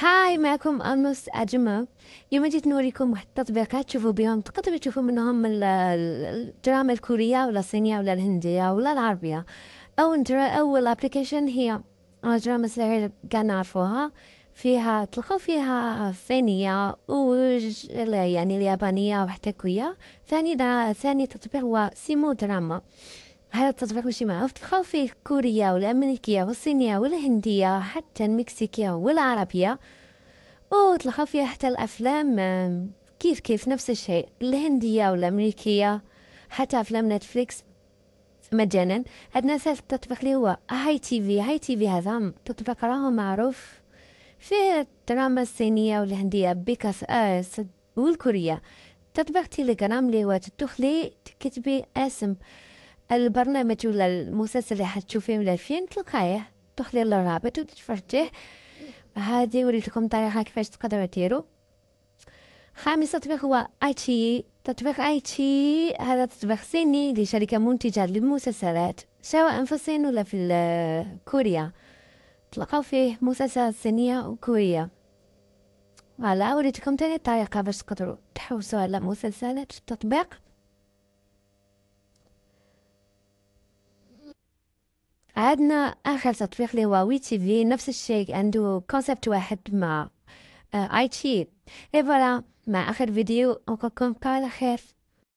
هاي معكم ألمس أجمة يوم جيت نوريكم واحد التطبيقات تشوفوا بهم تقدروا تشوفوا منهم الدراما الكورية ولا الصينية ولا الهندية ولا العربية أو أول أبليكيشن هي آه، دراما سريعة كان نعرفوها فيها تلقوا فيها الصينية وج يعني اليابانية وحتى كوية، ثاني دا ثاني تطبيق هو سيمو دراما هذا التطبيق ماشي معروف تدخل فيه الكورية والأمريكية والصينية والهندية حتى المكسيكية والعربية وتلقى فيها حتى الأفلام كيف كيف نفس الشيء الهندية والأمريكية حتى أفلام نتفليكس مجانا عندنا ثالث تطبيق التطبيق اللي هو هاي تي في هاي تي في هذا تطبيق راهو معروف فيه الدراما الصينية والهندية بيكاس اس آه، والكورية تطبيق تيليجرام اللي هو تدخلي تكتبي اسم البرنامج ولا المسلسل اللي حتشوفيه ولا الفيلم تلقايه تدخلي للرابط وتتفرجيه هذه وريت لكم طريقه كيفاش تقدروا ديروا خامس تطبيق هو اي تي تطبيق اي تي هذا تطبيق صيني لشركه منتجه للمسلسلات سواء في الصين ولا في كوريا تلقاو فيه مسلسلات صينيه وكوريه فوالا وريتكم تاني الطريقه باش تقدروا تحوسوا على مسلسلات التطبيق عندنا اخر تطبيق اللي هو وي تي في نفس الشيء عنده كونسيبت واحد مع آه، اي تي اي فوالا مع اخر فيديو نقولكم كل خير